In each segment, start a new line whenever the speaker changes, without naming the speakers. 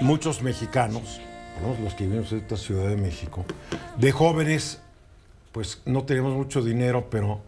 muchos mexicanos, los que vivimos en esta Ciudad de México, de jóvenes, pues no tenemos mucho dinero, pero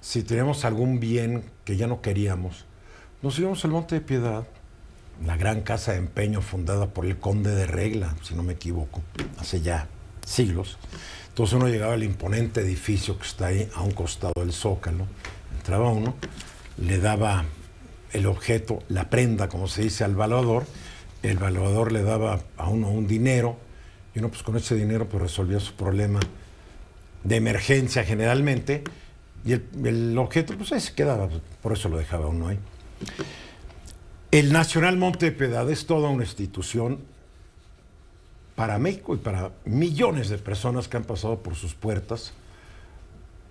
si tenemos algún bien que ya no queríamos, nos íbamos al Monte de Piedad, la gran casa de empeño fundada por el conde de Regla, si no me equivoco, hace ya siglos. Entonces uno llegaba al imponente edificio que está ahí a un costado del zócalo, entraba uno, le daba el objeto, la prenda, como se dice, al valorador el valorador le daba a uno un dinero y uno pues con ese dinero pues resolvía su problema de emergencia generalmente y el, objeto pues ahí se quedaba, pues, por eso lo dejaba uno ahí. El Nacional Monte de Piedad es toda una institución para México y para millones de personas que han pasado por sus puertas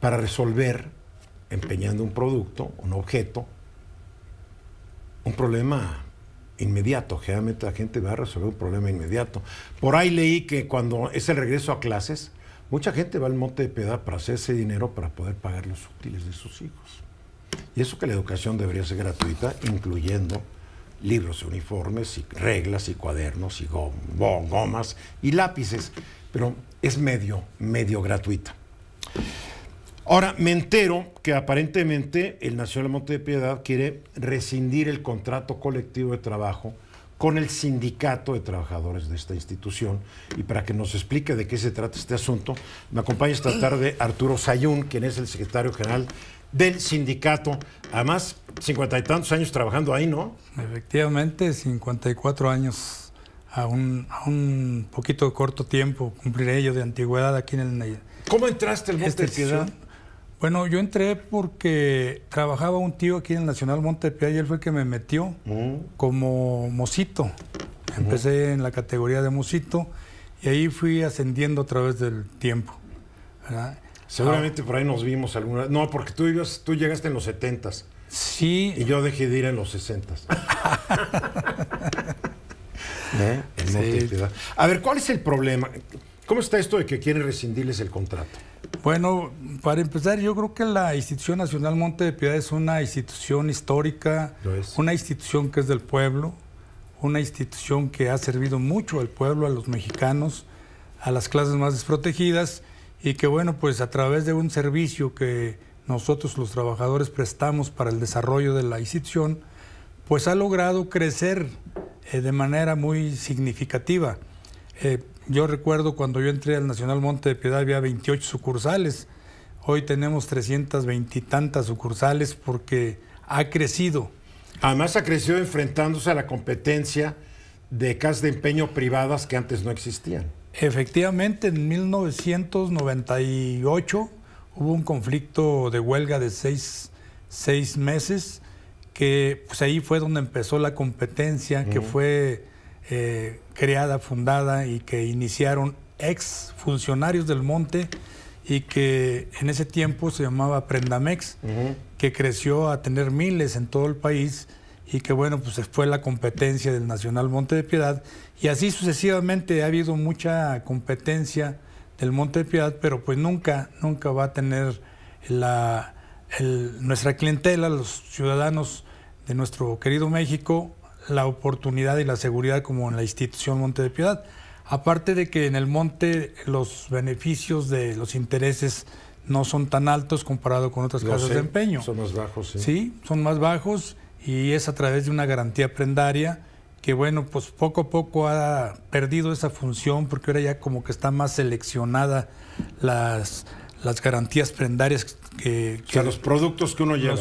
para resolver, empeñando un producto, un objeto, un problema inmediato. Generalmente la gente va a resolver un problema inmediato. Por ahí leí que cuando es el regreso a clases, mucha gente va al monte de peda para ese dinero para poder pagar los útiles de sus hijos. Y eso que la educación debería ser gratuita, incluyendo libros, uniformes, y reglas, y cuadernos, y gomas, y lápices. Pero es medio, medio gratuita. Ahora, me entero que aparentemente el Nacional Monte de Piedad quiere rescindir el contrato colectivo de trabajo con el sindicato de trabajadores de esta institución. Y para que nos explique de qué se trata este asunto, me acompaña esta tarde Arturo Sayún, quien es el secretario general del sindicato. Además, cincuenta y tantos años trabajando ahí, ¿no?
Efectivamente, 54 años a un, a un poquito corto tiempo, cumplir yo de antigüedad aquí en el...
¿Cómo entraste al Monte de
Piedad? Bueno, yo entré porque trabajaba un tío aquí en el Nacional Montepía y él fue el que me metió mm. como mocito. Empecé en la categoría de mocito y ahí fui ascendiendo a través del
tiempo. Seguramente ah. por ahí nos vimos alguna No, porque tú, tú llegaste en los 70 Sí. Y yo dejé de ir en los 60 ¿Eh? A ver, ¿cuál es el problema? ¿Cómo está esto de que quieren rescindirles el contrato?
Bueno, para empezar, yo creo que la Institución Nacional Monte de Piedad es una institución histórica, una institución que es del pueblo, una institución que ha servido mucho al pueblo, a los mexicanos, a las clases más desprotegidas y que bueno, pues a través de un servicio que nosotros los trabajadores prestamos para el desarrollo de la institución, pues ha logrado crecer eh, de manera muy significativa. Eh, yo recuerdo cuando yo entré al Nacional Monte de Piedad había 28 sucursales. Hoy tenemos 320 y tantas sucursales
porque ha crecido. Además ha crecido enfrentándose a la competencia de casas de empeño privadas que antes no existían. Efectivamente, en
1998 hubo un conflicto de huelga de seis, meses, que pues ahí fue donde empezó la competencia, que fue eh, creada, fundada y que iniciaron ex funcionarios del Monte y que en ese tiempo se llamaba Prendamex, que creció a tener miles en todo el país y que bueno, pues fue la competencia del Nacional Monte de Piedad y así sucesivamente ha habido mucha competencia del Monte de Piedad, pero pues nunca, nunca va a tener la, nuestra clientela, los ciudadanos de nuestro querido México, la oportunidad y la seguridad como en la institución Monte de Piedad. Aparte de que en el monte los beneficios de los intereses no son tan altos comparado con otras casas de empeño.
Son más bajos, sí.
Sí, son más bajos y es a través de una garantía prendaria que, bueno, pues poco a poco ha perdido esa función porque ahora ya como que está más seleccionada las, las garantías prendarias que, los
productos que uno lleva.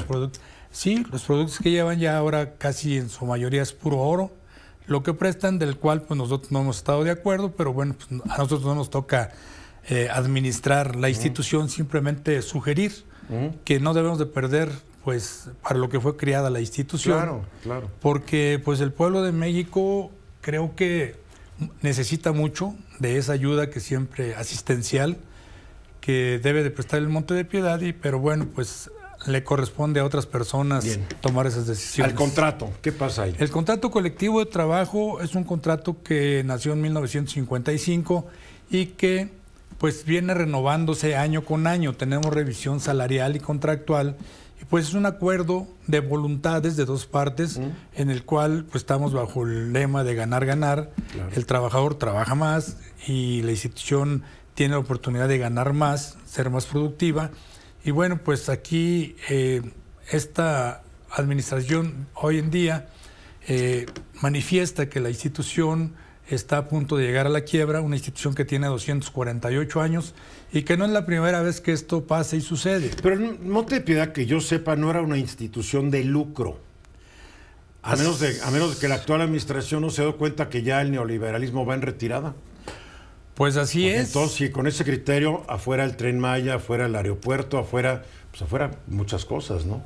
Sí, los productos que llevan ya ahora casi en su mayoría es puro oro, lo que prestan, del cual pues nosotros no hemos estado de acuerdo, pero bueno, pues, a nosotros no nos toca eh, administrar la institución, simplemente sugerir que no debemos de perder pues para lo que fue creada la institución. Claro, claro. Porque pues el pueblo de México creo que necesita mucho de esa ayuda que siempre asistencial que debe de prestar el Monte de Piedad y pero bueno, pues le corresponde a otras personas tomar esas decisiones. Al contrato, ¿qué pasa ahí? El contrato colectivo de trabajo es un contrato que nació en 1955 y que pues viene renovándose año con año. Tenemos revisión salarial y contractual y pues es un acuerdo de voluntades de dos partes en el cual pues, estamos bajo el lema de ganar ganar. El trabajador trabaja más y la institución tiene la oportunidad de ganar más, ser más productiva y bueno, pues aquí eh, esta administración hoy en día eh, manifiesta que la institución está a punto de llegar a la quiebra, una institución que tiene 248 años
y que no es la primera vez que esto pasa y sucede. Pero no, te piedad que yo sepa, no era una institución de lucro. A menos de, a menos que la actual administración no se dé cuenta que ya el neoliberalismo va en retirada. Pues así es. Entonces, si con ese criterio, afuera el tren Maya, afuera el aeropuerto, afuera, pues afuera muchas cosas, ¿no?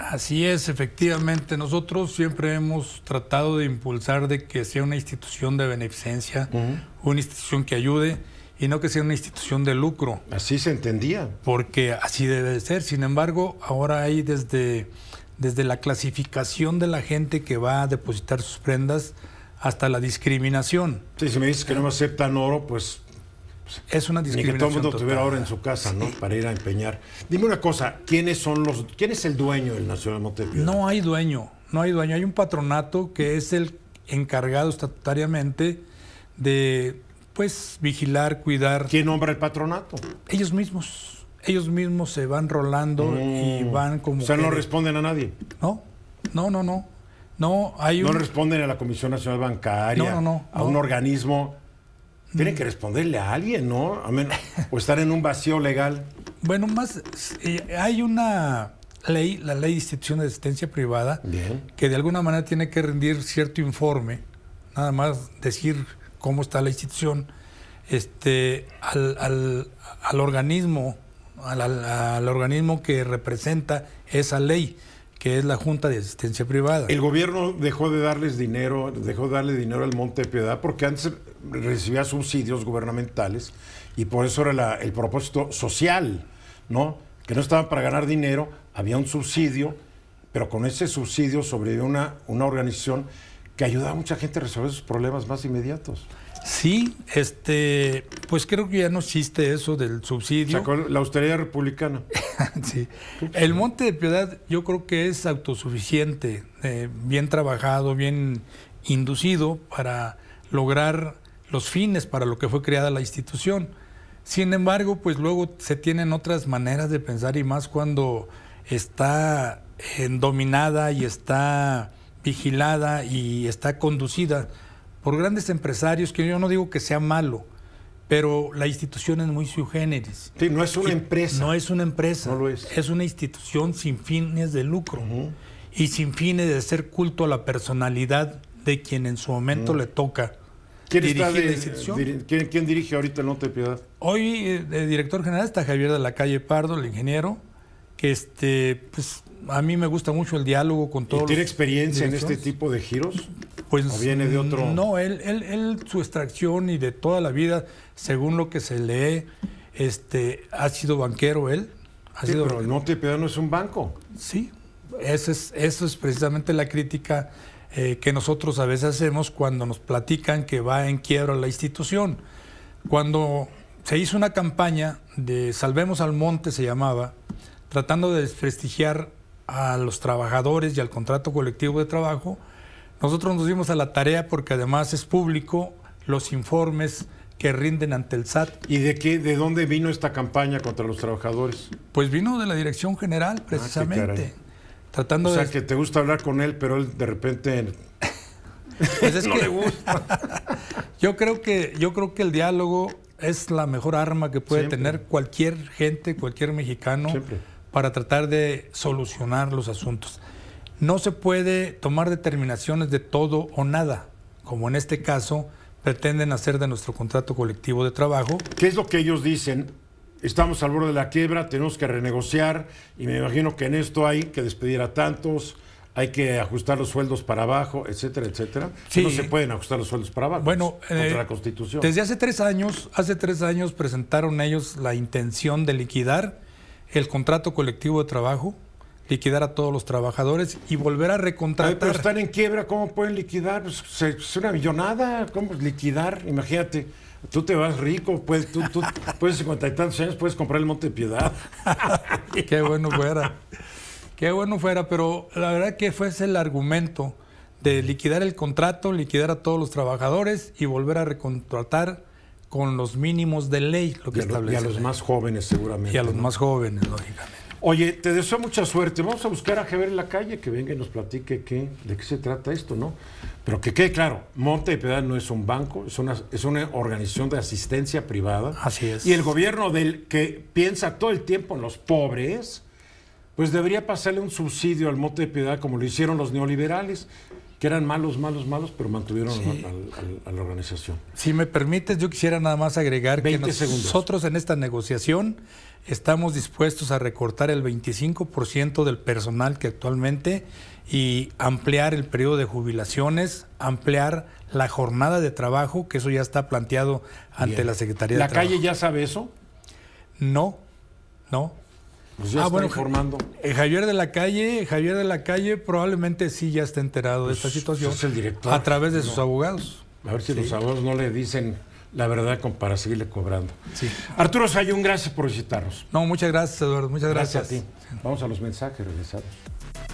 Así es, efectivamente. Nosotros siempre hemos tratado de impulsar de que sea una institución de beneficencia, una institución que ayude y no que sea una institución de lucro. Así se entendía. Porque así debe ser. Sin embargo, ahora hay desde, desde la clasificación de la gente que va a depositar sus prendas, hasta la discriminación. Sí, si me dices que no me aceptan oro, pues... pues es una discriminación. que todo el mundo tuviera oro en
su casa, ¿no? Para ir a empeñar. Dime una cosa, quiénes son los, ¿quién es el dueño del Nacional Montepío?
No hay dueño, no hay dueño. Hay un patronato que es el encargado estatutariamente de, pues, vigilar, cuidar. ¿Quién nombra el patronato?
Ellos mismos ellos mismos se van rolando y mm. van como. O sea, no responden a nadie. No, no, no, no. No, responden a la Comisión Nacional Bancaria, a un organismo. Tienen que mm. responderle a alguien, ¿no? o estar en un vacío legal. Bueno, más eh, hay una ley, la ley
de institución de asistencia privada, que de alguna manera tiene que rendir cierto informe, nada más decir cómo está la institución, este, al, al, organismo, al organismo que representa esa ley
que es la Junta de Asistencia Privada. El gobierno dejó de darles dinero, dejó de darle dinero al Monte de Piedad porque antes recibía subsidios gubernamentales y por eso era el propósito social, ¿no? Que no estaban para ganar dinero, había un subsidio, pero con ese subsidio sobrevivió una, una organización que ayudaba a mucha gente a resolver sus problemas más inmediatos.
Sí, este, pues creo que ya no existe eso del subsidio. la austeridad republicana. sí. El Monte de Piedad yo creo que es autosuficiente, eh, bien trabajado, bien inducido para lograr los fines para lo que fue creada la institución. Sin embargo, pues luego se tienen otras maneras de pensar y más cuando está eh, dominada y está vigilada y está conducida por grandes empresarios, que yo no digo que sea malo, pero la institución es muy sui generis. Sí, no es una empresa. No es una empresa. No lo es. Es una institución sin fines de lucro y sin fines de hacer culto a la personalidad de quien en su momento le toca.
¿Quién, dirigir ¿quién, dirige ahorita el Norte de Piedad? Hoy el
eh, director general está Javier de la Calle Pardo, el ingeniero, que este, pues, a mí me gusta mucho el diálogo con todos. ¿Y ¿Tiene experiencia en este
tipo de giros? Pues, viene de otro?
No, él, él, su extracción y de toda la vida, según lo que se lee, este, ha sido banquero él. sí, pero el Monte no es un banco. Sí, eso es, eso es precisamente la crítica eh, que nosotros a veces hacemos cuando nos platican que va en quiebra la institución. Cuando se hizo una campaña de Salvemos al Monte, se llamaba, tratando de desprestigiar a los trabajadores y al contrato colectivo de trabajo, nosotros nos dimos a la tarea porque además es público los informes que rinden ante el SAT. ¿Y de qué, de dónde
vino esta campaña contra los trabajadores? Pues vino de la Dirección General, ah, precisamente. o sea, que te gusta hablar con él, pero él de repente pues es no que... le gusta.
yo creo que yo creo que el diálogo es la mejor arma que puede tener cualquier gente, cualquier mexicano para tratar de solucionar los asuntos. No se puede tomar determinaciones de todo o nada, como en este caso pretenden hacer de nuestro contrato colectivo de trabajo.
¿Qué es lo que ellos dicen? Estamos al borde de la quiebra, tenemos que renegociar y me imagino que en esto hay que despedir a tantos, hay que ajustar los sueldos para abajo, etcétera, etcétera. No se pueden ajustar los sueldos para abajo. Bueno, contra eh, la Constitución. Desde
hace tres años, hace tres años presentaron ellos la intención de liquidar el contrato colectivo de trabajo liquidar a todos
los trabajadores y volver a recontratar. pero están en quiebra, ¿cómo pueden liquidar? Pues, es una millonada, ¿cómo liquidar? Imagínate. Tú te vas rico, pues tú, tú puedes 50 y tantos años, puedes comprar el Monte de Piedad. Qué bueno fuera. Qué bueno
fuera, pero la verdad que fue ese el argumento de liquidar el contrato, liquidar a todos los trabajadores y volver a recontratar con los mínimos de ley, lo que y Y a los
más jóvenes, seguramente. Y a los más jóvenes, lógicamente. Oye, te deseo mucha suerte. Vamos a buscar a Javier en la calle que venga y nos platique de qué se trata esto, ¿no? Pero que quede claro, Monte de Piedad no es un banco, es una, organización de asistencia privada. Así es. Y el gobierno del que piensa todo el tiempo en los pobres, pues debería pasarle un subsidio al Monte de Piedad como lo hicieron los neoliberales que eran malos, malos, malos, pero mantuvieron a la organización. Si me permites, yo quisiera nada más agregar que nosotros en esta
negociación estamos dispuestos a recortar el 25% del personal que actualmente y ampliar el periodo de jubilaciones, ampliar la jornada de trabajo, que eso ya está planteado ante la Secretaría ¿La Trabajo. ¿La
calle ya sabe eso? No, no. Pues ya ah, bueno, informando.
Eh, Javier de la Calle, Javier de la Calle probablemente sí ya está enterado de pues esta situación. Es el director. A través de sus
abogados. A ver si los abogados no le dicen la verdad para seguirle cobrando. Sí.
Arturo Sayun, gracias por visitarnos. No, muchas gracias, Eduardo. Muchas gracias. Gracias a
ti. Vamos a los mensajes regresados.